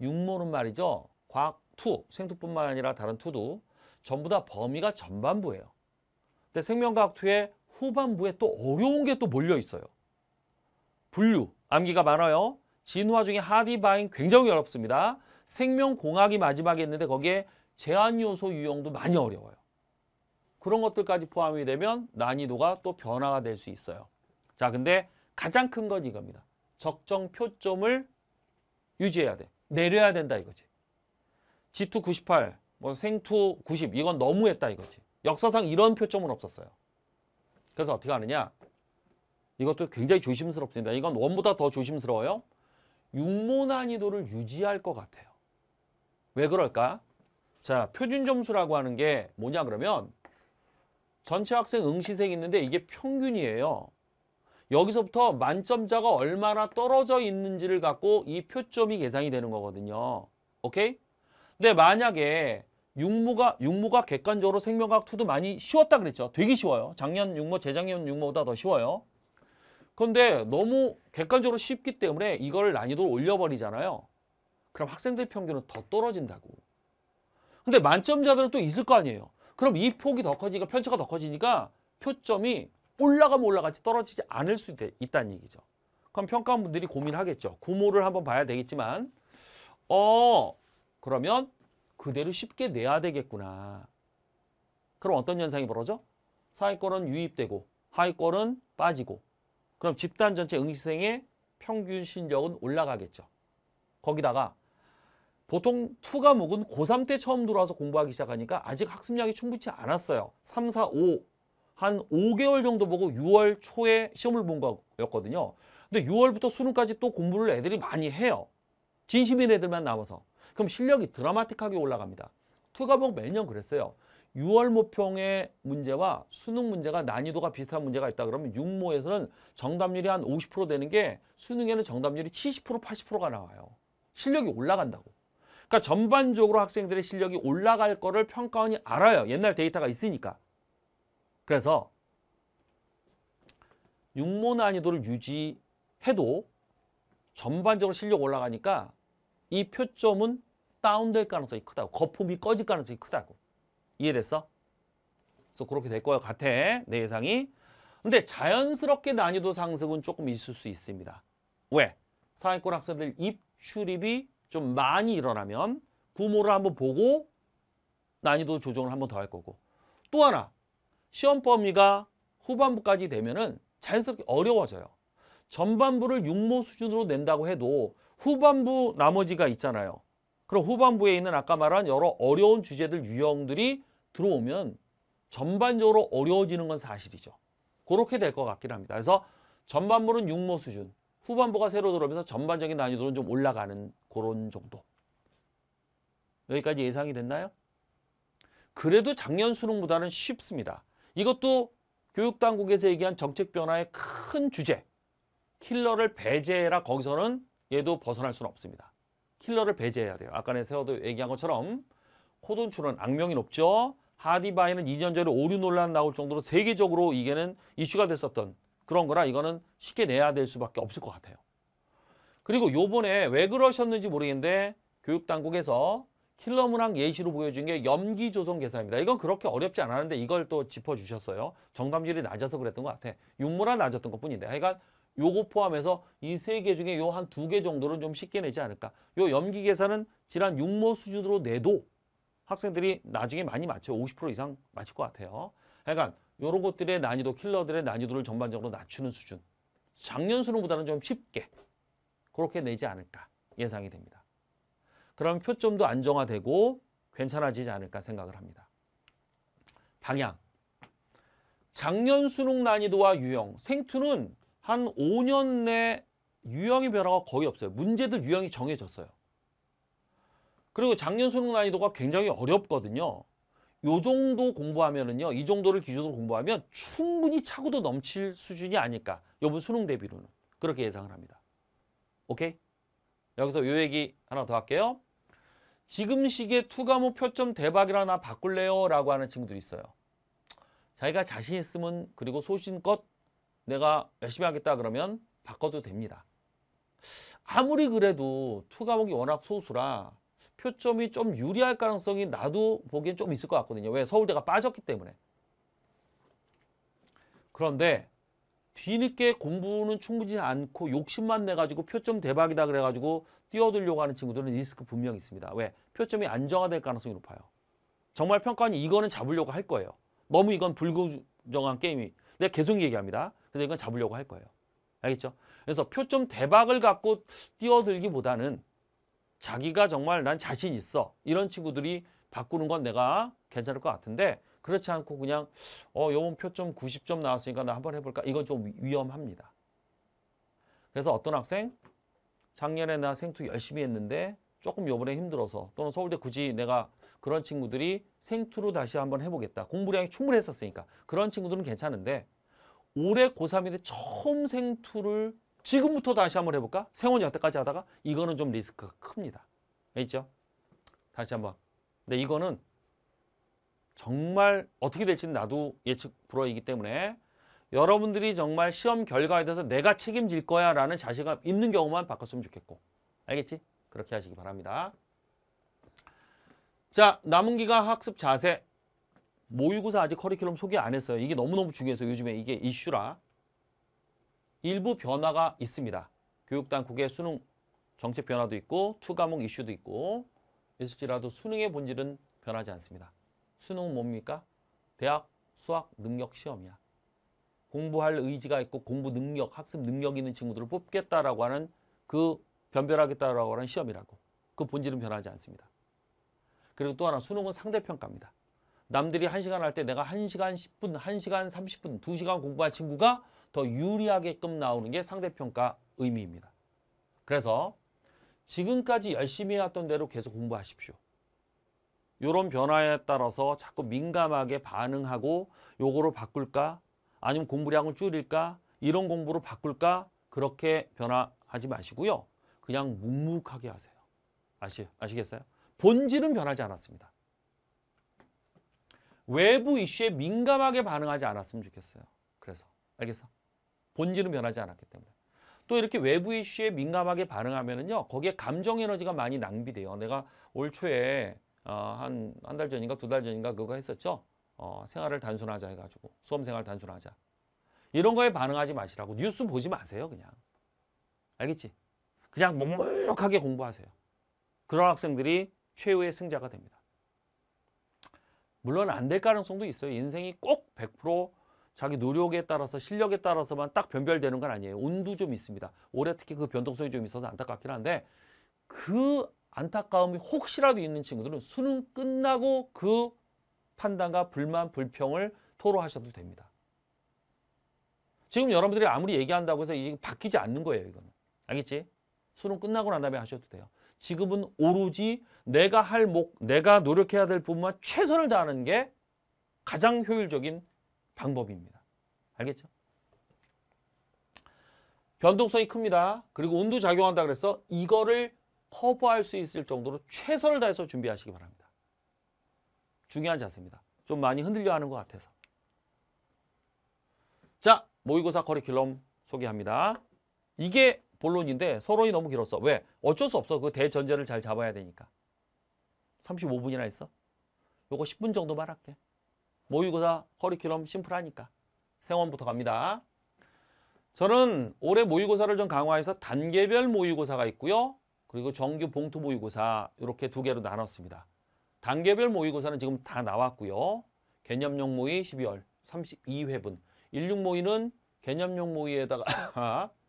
육모는 말이죠. 과학 투, 생투뿐만 아니라 다른 투도 전부 다 범위가 전반부예요. 근데 생명과학 투의 후반부에 또 어려운 게 또 몰려 있어요. 분류, 암기가 많아요. 진화 중에 하디바인 굉장히 어렵습니다. 생명공학이 마지막에 있는데 거기에 제한요소 유형도 많이 어려워요. 그런 것들까지 포함이 되면 난이도가 또 변화가 될 수 있어요. 자, 근데 가장 큰 건 이겁니다. 적정 표점을 유지해야 돼. 내려야 된다 이거지. G2 98, 뭐 생투 90 이건 너무했다 이거지. 역사상 이런 표점은 없었어요. 그래서 어떻게 하느냐? 이것도 굉장히 조심스럽습니다. 이건 원보다 더 조심스러워요. 육모 난이도를 유지할 것 같아요. 왜 그럴까? 자, 표준 점수라고 하는 게 뭐냐 그러면 전체 학생 응시생 있는데 이게 평균이에요. 여기서부터 만점자가 얼마나 떨어져 있는지를 갖고 이 표점이 계산이 되는 거거든요. 오케이? 근데 만약에 육모가 육모가 객관적으로 생명과학 투도 많이 쉬웠다 그랬죠. 되게 쉬워요. 작년 육모, 재작년 육모보다 더 쉬워요. 그런데 너무 객관적으로 쉽기 때문에 이걸 난이도를 올려버리잖아요. 그럼 학생들 평균은 더 떨어진다고. 근데 만점자들은 또 있을 거 아니에요. 그럼 이 폭이 더 커지니까 편차가 더 커지니까 표점이 올라가면 올라가지 떨어지지 않을 수 있, 있다는 얘기죠. 그럼 평가원분들이 고민하겠죠. 구모를 한번 봐야 되겠지만 어 그러면 그대로 쉽게 내야 되겠구나. 그럼 어떤 현상이 벌어져? 상위권은 유입되고 하위권은 빠지고 그럼 집단 전체 응시생의 평균 실력은 올라가겠죠. 거기다가 보통 투 과목은 고3 때 처음 들어와서 공부하기 시작하니까 아직 학습량이 충분치 않았어요. 3, 4, 5, 한 5개월 정도 보고 6월 초에 시험을 본 거였거든요. 근데 6월부터 수능까지 또 공부를 애들이 많이 해요. 진심인 애들만 남아서. 그럼 실력이 드라마틱하게 올라갑니다. 투과목 매년 그랬어요. 6월 모평의 문제와 수능 문제가 난이도가 비슷한 문제가 있다 그러면 6모에서는 정답률이 한 50% 되는 게 수능에는 정답률이 70% 80%가 나와요. 실력이 올라간다고. 그러니까 전반적으로 학생들의 실력이 올라갈 거를 평가원이 알아요. 옛날 데이터가 있으니까. 그래서 6모 난이도를 유지해도 전반적으로 실력 올라가니까 이 표점은 다운될 가능성이 크다고. 거품이 꺼질 가능성이 크다고. 이해됐어? 그래서 그렇게 될것 같아. 내 예상이. 근데 자연스럽게 난이도 상승은 조금 있을 수 있습니다. 왜? 상위권 학생들 입출입이 좀 많이 일어나면 부모를 한번 보고 난이도 조정을 한번 더 할 거고 또 하나 시험 범위가 후반부까지 되면은 자연스럽게 어려워져요. 전반부를 육모 수준으로 낸다고 해도 후반부 나머지가 있잖아요. 그럼 후반부에 있는 아까 말한 여러 어려운 주제들 유형들이 들어오면 전반적으로 어려워지는 건 사실이죠. 그렇게 될 것 같긴 합니다. 그래서 전반부는 육모 수준, 후반부가 새로 들어오면서 전반적인 난이도는 좀 올라가는 그런 정도. 여기까지 예상이 됐나요? 그래도 작년 수능보다는 쉽습니다. 이것도 교육당국에서 얘기한 정책 변화의 큰 주제, 킬러를 배제해라 거기서는 얘도 벗어날 수는 없습니다. 킬러를 배제해야 돼요. 아까 내 세워도 얘기한 것처럼 코돈출은 악명이 높죠. 하디바이는 2년 전에 오류 논란 나올 정도로 세계적으로 이게는 이슈가 됐었던 그런 거라 이거는 쉽게 내야 될 수밖에 없을 것 같아요. 그리고 요번에 왜 그러셨는지 모르겠는데 교육당국에서 킬러 문항 예시로 보여준 게 염기 조성 계산입니다. 이건 그렇게 어렵지 않았는데 이걸 또 짚어주셨어요. 정답률이 낮아서 그랬던 것 같아. 윤모라 낮았던 것 뿐인데. 그러니까 요거 포함해서 이 세 개 중에 요 한 두 개 정도는 좀 쉽게 내지 않을까. 요 염기 계산은 지난 6모 수준으로 내도 학생들이 나중에 많이 맞춰요. 50% 이상 맞힐 것 같아요. 그러니까 요런 것들의 난이도, 킬러들의 난이도를 전반적으로 낮추는 수준. 작년 수능보다는 좀 쉽게 그렇게 내지 않을까 예상이 됩니다. 그럼 표점도 안정화되고 괜찮아지지 않을까 생각을 합니다. 방향. 작년 수능 난이도와 유형, 생투는 한 5년 내 유형의 변화가 거의 없어요. 문제들 유형이 정해졌어요. 그리고 작년 수능 난이도가 굉장히 어렵거든요. 요 정도 공부하면은요, 이 정도를 기준으로 공부하면 충분히 차고도 넘칠 수준이 아닐까. 요번 수능 대비로는. 그렇게 예상을 합니다. 오케이? 여기서 요 얘기 하나 더 할게요. 지금 시기에 투과목 표점 대박이라 나 바꿀래요? 라고 하는 친구들이 있어요. 자기가 자신 있으면 그리고 소신껏 내가 열심히 하겠다 그러면 바꿔도 됩니다. 아무리 그래도 투 과목이 워낙 소수라 표점이 좀 유리할 가능성이 나도 보기엔 좀 있을 것 같거든요. 왜? 서울대가 빠졌기 때문에. 그런데 뒤늦게 공부는 충분치 않고 욕심만 내가지고 표점 대박이다 그래가지고 뛰어들려고 하는 친구들은 리스크 분명히 있습니다. 왜? 표점이 안정화될 가능성이 높아요. 정말 평가원이 이거는 잡으려고 할 거예요. 너무 이건 불공정한 게임이. 내가 계속 얘기합니다. 그래서 이건 잡으려고 할 거예요. 알겠죠? 그래서 표점 대박을 갖고 뛰어들기보다는 자기가 정말 난 자신 있어 이런 친구들이 바꾸는 건 내가 괜찮을 것 같은데 그렇지 않고 그냥 어 요번 표점 90점 나왔으니까 나 한번 해볼까 이건 좀 위험합니다. 그래서 어떤 학생 작년에 나 생투 열심히 했는데 조금 요번에 힘들어서 또는 서울대 굳이 내가 그런 친구들이 생투로 다시 한번 해보겠다 공부량이 충분했었으니까 그런 친구들은 괜찮은데 올해 고3인데 처음 생투를 지금부터 다시 한번 해볼까? 생원이 여태까지 하다가 이거는 좀 리스크가 큽니다. 있죠? 다시 한번. 근데 이거는 정말 어떻게 될지는 나도 예측 불허이기 때문에 여러분들이 정말 시험 결과에 대해서 내가 책임질 거야 라는 자신감 있는 경우만 바꿨으면 좋겠고 알겠지? 그렇게 하시기 바랍니다. 자 남은 기간 학습 자세 모의고사 아직 커리큘럼 소개 안 했어요. 이게 너무너무 중요해서 요즘에 이게 이슈라 일부 변화가 있습니다. 교육당국의 수능 정책 변화도 있고 투과목 이슈도 있고 있을지라도 수능의 본질은 변하지 않습니다. 수능은 뭡니까? 대학 수학 능력 시험이야. 공부할 의지가 있고 공부 능력, 학습 능력 있는 친구들을 뽑겠다라고 하는 그 변별하겠다라고 하는 시험이라고. 그 본질은 변하지 않습니다. 그리고 또 하나 수능은 상대평가입니다. 남들이 1시간 할 때 내가 1시간 10분, 1시간 30분, 2시간 공부한 친구가 더 유리하게끔 나오는 게 상대평가 의미입니다. 그래서 지금까지 열심히 해왔던 대로 계속 공부하십시오. 이런 변화에 따라서 자꾸 민감하게 반응하고 요거로 바꿀까? 아니면 공부량을 줄일까? 이런 공부로 바꿀까? 그렇게 변화하지 마시고요. 그냥 묵묵하게 하세요. 아시, 아시겠어요? 본질은 변하지 않았습니다. 외부 이슈에 민감하게 반응하지 않았으면 좋겠어요. 그래서 알겠어? 본질은 변하지 않았기 때문에. 또 이렇게 외부 이슈에 민감하게 반응하면은요 거기에 감정 에너지가 많이 낭비돼요. 내가 올 초에 어, 한한 달 전인가 두 달 전인가 그거 했었죠. 어, 생활을 단순하자 해가지고 수험 생활 단순하자 이런 거에 반응하지 마시라고 뉴스 보지 마세요 그냥 알겠지? 그냥 먹먹하게 공부하세요. 그런 학생들이 최후의 승자가 됩니다. 물론 안 될 가능성도 있어요. 인생이 꼭 100% 자기 노력에 따라서 실력에 따라서만 딱 변별되는 건 아니에요. 운도 좀 있습니다. 올해 특히 그 변동성이 좀 있어서 안타깝긴 한데 그 안타까움이 혹시라도 있는 친구들은 수능 끝나고 그 판단과 불만, 불평을 토로하셔도 됩니다. 지금 여러분들이 아무리 얘기한다고 해서 이게 바뀌지 않는 거예요, 이거는. 알겠지? 수능 끝나고 난 다음에 하셔도 돼요. 지금은 오로지 내가 할 목, 내가 노력해야 될 부분만 최선을 다하는 게 가장 효율적인 방법입니다. 알겠죠? 변동성이 큽니다. 그리고 온도 작용한다 그래서 이거를 커버할 수 있을 정도로 최선을 다해서 준비하시기 바랍니다. 중요한 자세입니다. 좀 많이 흔들려 하는 것 같아서. 자, 모의고사 커리큘럼 소개합니다. 이게 본론인데 서론이 너무 길었어. 왜? 어쩔 수 없어. 그 대전제를 잘 잡아야 되니까. 35분이나 했어. 요거 10분 정도만 할게. 모의고사 커리큘럼 심플하니까. 생원부터 갑니다. 저는 올해 모의고사를 좀 강화해서 단계별 모의고사가 있고요. 그리고 정규 봉투 모의고사 이렇게 두 개로 나눴습니다. 단계별 모의고사는 지금 다 나왔고요. 개념용 모의 12월 32회분. 16 모의는 개념용 모의에다가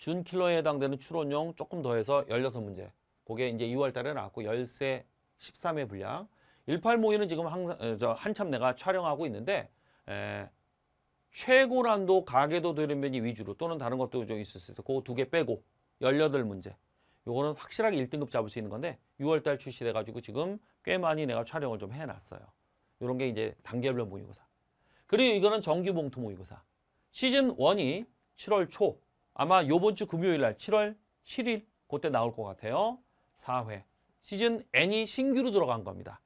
준킬러에 해당되는 추론용 조금 더해서 16문제. 그게 이제 2월 달에 나왔고 13, 13회 분량. 1852는 지금 항상 어, 저 한참 내가 촬영하고 있는데 에, 최고난도 가계도 되는면이 위주로 또는 다른 것도 좀 있을 수 있어요. 그거 두 개 빼고 18문제. 요거는 확실하게 1등급 잡을 수 있는 건데 6월 달 출시돼 가지고 지금 꽤 많이 내가 촬영을 좀해 놨어요. 이런게 이제 단계별 모의고사. 그리고 이거는 정규 봉투 모의고사. 시즌 1이 7월 초 아마 요번 주 금요일 날 7월 7일 그때 나올 것 같아요. 4회 시즌 N이 신규로 들어간 겁니다.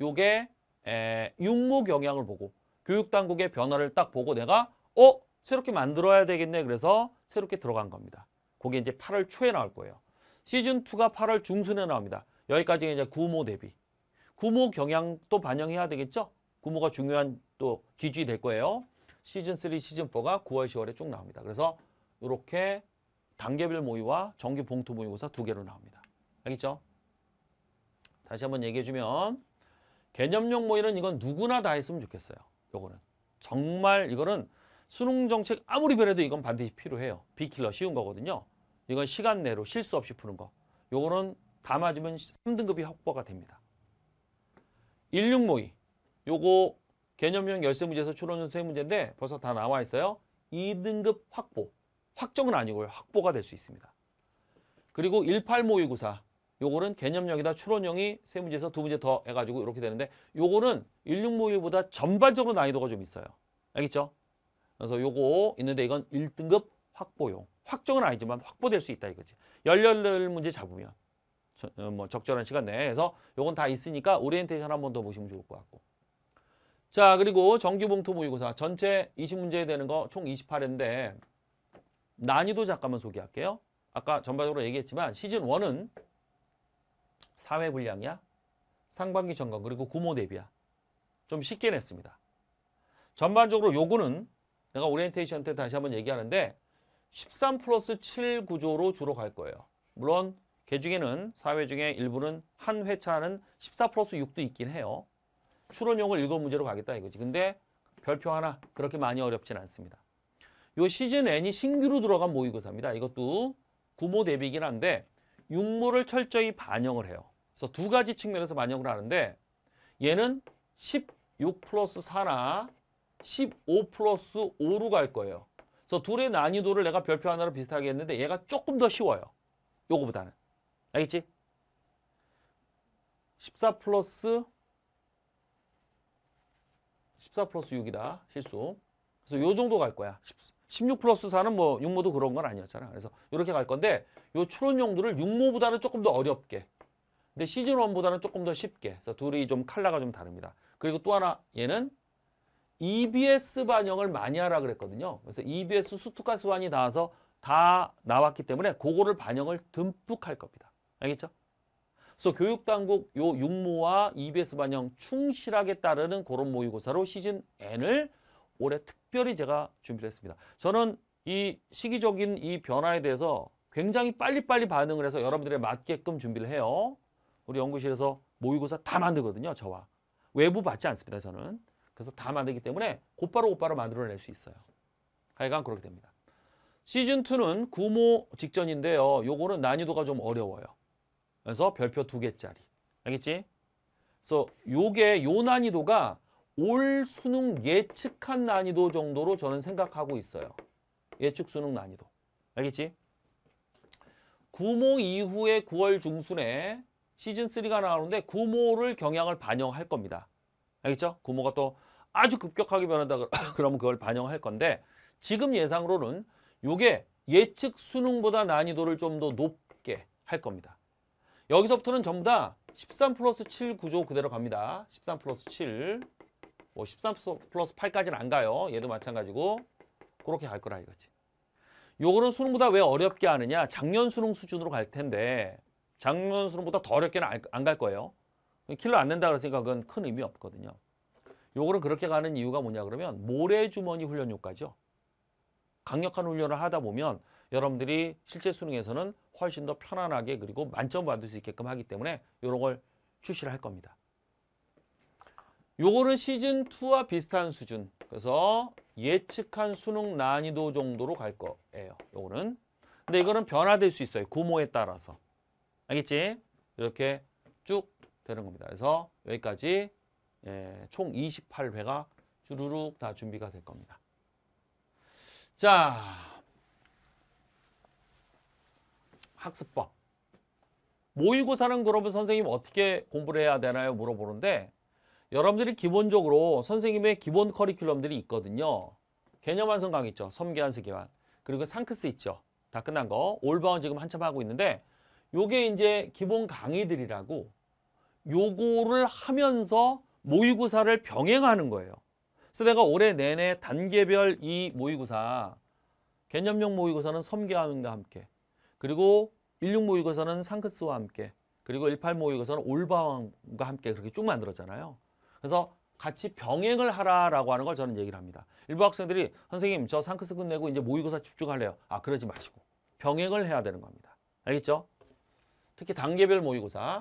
요게 에, 육모 경향을 보고 교육당국의 변화를 딱 보고 내가 어? 새롭게 만들어야 되겠네. 그래서 새롭게 들어간 겁니다. 그게 이제 8월 초에 나올 거예요. 시즌2가 8월 중순에 나옵니다. 여기까지 이제 구모 대비. 구모 경향도 반영해야 되겠죠? 구모가 중요한 또 기준이 될 거예요. 시즌3, 시즌4가 9월, 10월에 쭉 나옵니다. 그래서 이렇게 단계별 모의와 정규 봉투 모의고사 두 개로 나옵니다. 알겠죠? 다시 한번 얘기해주면 개념용 모의는 이건 누구나 다 했으면 좋겠어요. 요거는 정말 이거는 수능 정책 아무리 별해도 이건 반드시 필요해요. 비킬러 쉬운 거거든요. 이건 시간 내로 실수 없이 푸는 거. 요거는 다 맞으면 3등급이 확보가 됩니다. 16 모의. 요거 개념형 열쇠 문제에서 추론 연습 문제인데 벌써 다 나와 있어요. 2등급 확보. 확정은 아니고요. 확보가 될 수 있습니다. 그리고 185294 요거는 개념형이다. 추론형이 세 문제에서 두 문제 더 해가지고 이렇게 되는데 요거는 1652보다 전반적으로 난이도가 좀 있어요. 알겠죠? 그래서 요거 있는데 이건 1등급 확보용. 확정은 아니지만 확보될 수 있다 이거지. 열열열 문제 잡으면 저, 어, 뭐 적절한 시간 내에 해서 요건 다 있으니까 오리엔테이션 한 번 더 보시면 좋을 것 같고. 자 그리고 정규봉투 모의고사 전체 20문제 에 되는 거 총 28인데 난이도 잠깐만 소개할게요. 아까 전반적으로 얘기했지만 시즌 1은 사회 분량이야. 상반기 점검 그리고 구모 대비야. 좀 쉽게 냈습니다. 전반적으로 요구는 내가 오리엔테이션 때 다시 한번 얘기하는데 13 플러스 7 구조로 주로 갈 거예요. 물론 개 중에는 사회 중에 일부는 한 회차는 14 플러스 6도 있긴 해요. 추론용을 읽어 문제로 가겠다 이거지. 근데 별표 하나 그렇게 많이 어렵진 않습니다. 요 시즌 N이 신규로 들어간 모의고사입니다. 이것도 구모 대비긴 한데 육모를 철저히 반영을 해요. 그래서 두 가지 측면에서 반영을 하는데 얘는 16 플러스 4나 15 플러스 5로 갈 거예요. 그래서 둘의 난이도를 내가 별표 하나로 비슷하게 했는데 얘가 조금 더 쉬워요. 요거보다는. 알겠지? 14 플러스 14 플러스 6이다. 실수. 그래서 요 정도 갈 거야. 16 플러스 4는 뭐 육모도 그런 건 아니었잖아. 그래서 이렇게 갈 건데 요 추론 용도를 육모보다는 조금 더 어렵게 근데 시즌 1보다는 조금 더 쉽게 그래서 둘이 좀 칼라가 좀 다릅니다. 그리고 또 하나 얘는 EBS 반영을 많이 하라 그랬거든요. 그래서 EBS 수투가 수완이 나와서 다 나왔기 때문에 그거를 반영을 듬뿍 할 겁니다. 알겠죠? 그래서 교육당국 요 육모와 EBS 반영 충실하게 따르는 그런 모의고사로 시즌 N을 올해 특별히 제가 준비를 했습니다. 저는 이 시기적인 이 변화에 대해서 굉장히 빨리빨리 반응을 해서 여러분들에 맞게끔 준비를 해요. 우리 연구실에서 모의고사 다 만들거든요. 저와. 외부 받지 않습니다. 저는. 그래서 다 만들기 때문에 곧바로 곧바로 만들어낼 수 있어요. 하여간 그렇게 됩니다. 시즌2는 구모 직전인데요. 요거는 난이도가 좀 어려워요. 그래서 별표 두 개짜리. 알겠지? 그래서 요게 요 난이도가 올 수능 예측한 난이도 정도로 저는 생각하고 있어요. 예측 수능 난이도. 알겠지? 9모 이후에 9월 중순에 시즌3가 나오는데 9모를 경향을 반영할 겁니다. 알겠죠? 9모가또 아주 급격하게 변한다 그러면 그걸 반영할 건데 지금 예상으로는 요게 예측 수능보다 난이도를 좀 더 높게 할 겁니다. 여기서부터는 전부 다 13 플러스 7 구조 그대로 갑니다. 13 플러스 7. 뭐13 플러스 8까지는 안 가요. 얘도 마찬가지고 그렇게 갈 거라 이거지. 요거는 수능보다 왜 어렵게 하느냐. 작년 수능 수준으로 갈 텐데 작년 수능보다 더 어렵게는 안 갈 거예요. 킬러 안 낸다 고랬으니까 그건 큰 의미 없거든요. 요거는 그렇게 가는 이유가 뭐냐 그러면 모래주머니 훈련 효과죠. 강력한 훈련을 하다 보면 여러분들이 실제 수능에서는 훨씬 더 편안하게 그리고 만점 받을 수 있게끔 하기 때문에 요런걸 출시를 할 겁니다. 요거는 시즌2와 비슷한 수준. 그래서 예측한 수능 난이도 정도로 갈 거예요. 요거는. 근데 이거는 변화될 수 있어요. 구모에 따라서. 알겠지? 이렇게 쭉 되는 겁니다. 그래서 여기까지 예, 총 28회가 주르륵 다 준비가 될 겁니다. 자, 학습법. 모의고사는 그러면 선생님 어떻게 공부를 해야 되나요? 물어보는데 여러분들이 기본적으로 선생님의 기본 커리큘럼들이 있거든요. 개념 완성 강의 있죠. 섬계한 세계관 그리고 상크스 있죠. 다 끝난 거. 올바운 지금 한참 하고 있는데 요게 이제 기본 강의들이라고 요거를 하면서 모의고사를 병행하는 거예요. 그래서 내가 올해 내내 단계별 이 모의고사 개념형 모의고사는 섬계함과 함께 그리고 16 모의고사는 상크스와 함께 그리고 18 모의고사는 올바운과 함께 그렇게 쭉 만들었잖아요. 그래서 같이 병행을 하라라고 하는 걸 저는 얘기를 합니다. 일부 학생들이 선생님 저 상크스 끝내고 이제 모의고사 집중할래요. 아 그러지 마시고 병행을 해야 되는 겁니다. 알겠죠? 특히 단계별 모의고사.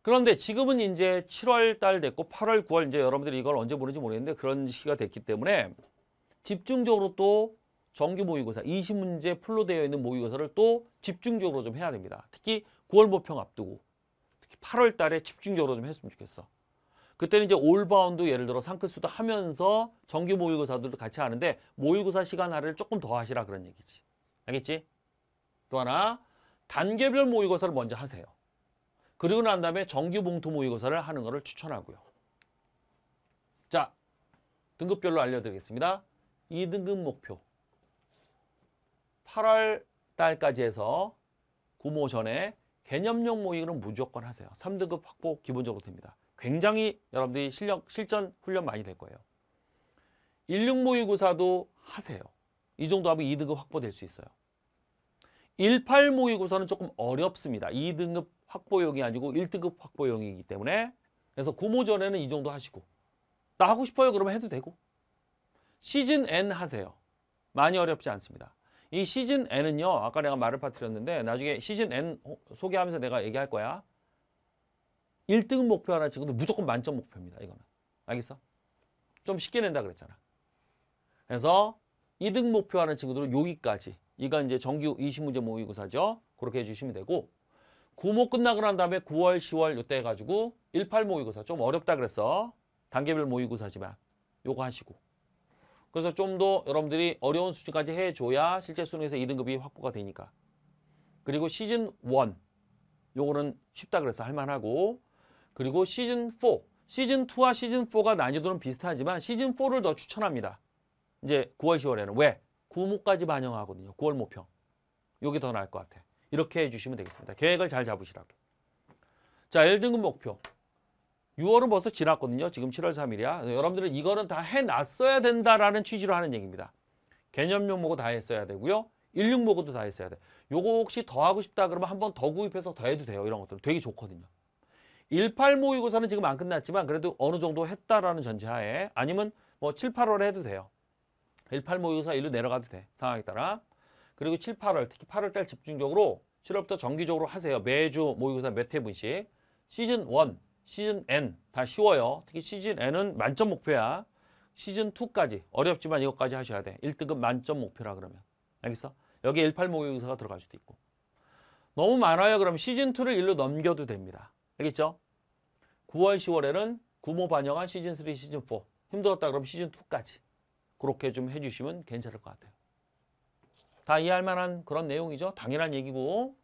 그런데 지금은 이제 7월 달 됐고 8월, 9월 이제 여러분들이 이걸 언제 보는지 모르겠는데 그런 시기가 됐기 때문에 집중적으로 또 정규 모의고사 20문제 풀로 되어 있는 모의고사를 또 집중적으로 좀 해야 됩니다. 특히 9월 모평 앞두고 특히 8월 달에 집중적으로 좀 했으면 좋겠어. 그때는 이제 올바운드 예를 들어 상크수도 하면서 정규 모의고사들도 같이 하는데 모의고사 시간 할애를 조금 더 하시라 그런 얘기지. 알겠지? 또 하나 단계별 모의고사를 먼저 하세요. 그리고 난 다음에 정규 봉투 모의고사를 하는 것을 추천하고요. 자, 등급별로 알려드리겠습니다. 2등급 목표 8월 달까지 해서 구모 전에 개념용 모의고사는 무조건 하세요. 3등급 확보 기본적으로 됩니다. 굉장히 여러분들이 실력, 실전 훈련 많이 될 거예요. 16 모의고사도 하세요. 이 정도 하면 2등급 확보될 수 있어요. 18 모의고사는 조금 어렵습니다. 2등급 확보용이 아니고 1등급 확보용이기 때문에 그래서 구모전에는 이 정도 하시고 나 하고 싶어요 그러면 해도 되고 시즌 N 하세요. 많이 어렵지 않습니다. 이 시즌 N은요 아까 내가 말을 파트렸는데 나중에 시즌 N 소개하면서 내가 얘기할 거야. 1등 목표 하나 찍어도 무조건 만점 목표입니다. 이거는. 알겠어? 좀 쉽게 낸다 그랬잖아. 그래서 2등 목표 하는 친구들은 여기까지. 이건 이제 정규 20문제 모의고사죠. 그렇게 해주시면 되고 9모 끝나고 난 다음에 9월, 10월 요때 해가지고 18 모의고사 좀 어렵다 그랬어. 단계별 모의고사지만 요거 하시고 그래서 좀 더 여러분들이 어려운 수준까지 해줘야 실제 수능에서 2등급이 확보가 되니까 그리고 시즌 1 요거는 쉽다 그랬어 할만하고 그리고 시즌4, 시즌2와 시즌4가 난이도는 비슷하지만 시즌4를 더 추천합니다. 이제 9월, 10월에는. 왜? 9목까지 반영하거든요. 9월 목표. 요게 더 나을 것 같아. 이렇게 해주시면 되겠습니다. 계획을 잘 잡으시라고. 자, 1등급 목표. 6월은 벌써 지났거든요. 지금 7월 3일이야. 여러분들은 이거는 다 해놨어야 된다라는 취지로 하는 얘기입니다. 개념용 모고 다 했어야 되고요. 16 모고도 다 했어야 돼. 요거 혹시 더 하고 싶다 그러면 한번 더 구입해서 더 해도 돼요. 이런 것들은 되게 좋거든요. 18 모의고사는 지금 안 끝났지만 그래도 어느 정도 했다라는 전제하에 아니면 뭐 7, 8월에 해도 돼요. 18 모의고사 1로 내려가도 돼. 상황에 따라. 그리고 7, 8월 특히 8월 달 집중적으로 7월부터 정기적으로 하세요. 매주 모의고사 몇 회분씩. 시즌 1, 시즌 N 다 쉬워요. 특히 시즌 N은 만점 목표야. 시즌 2까지 어렵지만 이것까지 하셔야 돼. 1등급 만점 목표라 그러면. 알겠어? 여기 18 모의고사가 들어갈 수도 있고. 너무 많아요. 그럼 시즌2를 일로 넘겨도 됩니다. 알겠죠? 9월, 10월에는 구모 반영한 시즌3, 시즌4 힘들었다 그러면 시즌2까지 그렇게 좀 해주시면 괜찮을 것 같아요. 다 이해할 만한 그런 내용이죠. 당연한 얘기고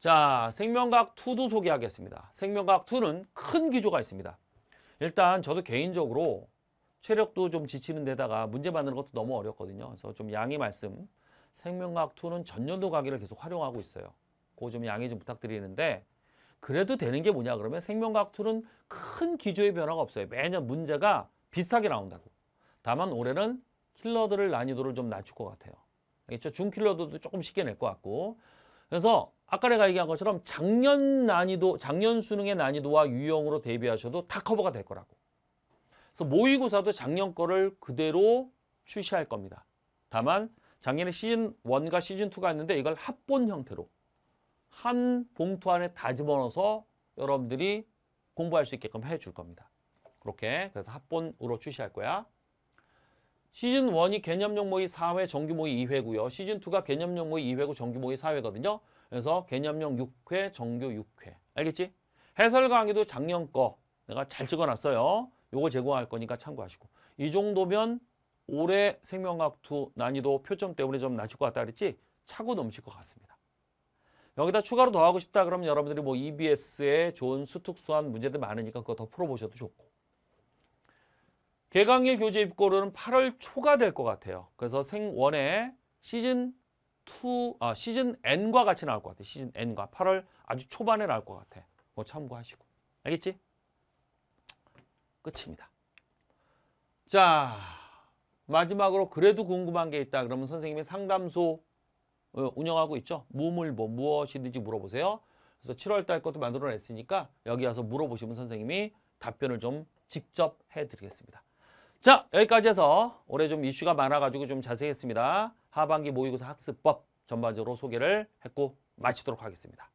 자 생명과학 2도 소개하겠습니다. 생명과학 2는 큰 기조가 있습니다. 일단 저도 개인적으로 체력도 좀 지치는 데다가 문제 만드는 것도 너무 어렵거든요. 그래서 좀 양해 말씀. 생명과학 2는 전년도 강의를 계속 활용하고 있어요. 그거 좀 양해 좀 부탁드리는데 그래도 되는 게 뭐냐 그러면 생명과학툴은 큰 기조의 변화가 없어요. 매년 문제가 비슷하게 나온다고. 다만 올해는 킬러들을 난이도를 좀 낮출 것 같아요. 알겠죠? 중킬러도 조금 쉽게 낼 것 같고. 그래서 아까 내가 얘기한 것처럼 작년 난이도, 작년 수능의 난이도와 유형으로 대비하셔도 다 커버가 될 거라고. 그래서 모의고사도 작년 거를 그대로 출시할 겁니다. 다만 작년에 시즌 원과 시즌 투가 있는데 이걸 합본 형태로 한 봉투 안에 다 집어넣어서 여러분들이 공부할 수 있게끔 해줄 겁니다. 그렇게 그래서 합본으로 출시할 거야. 시즌 1이 개념용 모의 4회, 정규 모의 2회고요. 시즌 2가 개념용 모의 2회고 정규 모의 4회거든요. 그래서 개념용 6회, 정규 6회. 알겠지? 해설 강의도 작년 거 내가 잘 찍어놨어요. 요거 제공할 거니까 참고하시고. 이 정도면 올해 생명학2 난이도 표점 때문에 좀 낮을 것 같다 그랬지? 차고 넘칠 것 같습니다. 여기다 추가로 더하고 싶다 그러면 여러분들이 뭐 e b s 에 좋은 수특수한 문제들 많으니까 그거 더 풀어보셔도 좋고 개강일 교재 입고는 로 8월 초가 될 것 같아요. 그래서 생원에 시즌 2, 아, 시즌 N과 같이 나올 것 같아요. 시즌 N과 8월 아주 초반에 나올 것 같아. 뭐 참고하시고. 알겠지? 끝입니다. 자, 마지막으로 그래도 궁금한 게 있다. 그러면 선생님이 상담소 어, 운영하고 있죠. 몸을 뭐 무엇이든지 물어보세요. 그래서 7월 달 것도 만들어냈으니까 여기 와서 물어보시면 선생님이 답변을 좀 직접 해드리겠습니다. 자 여기까지 해서 올해 좀 이슈가 많아가지고 좀 자세히 했습니다. 하반기 모의고사 학습법 전반적으로 소개를 했고 마치도록 하겠습니다.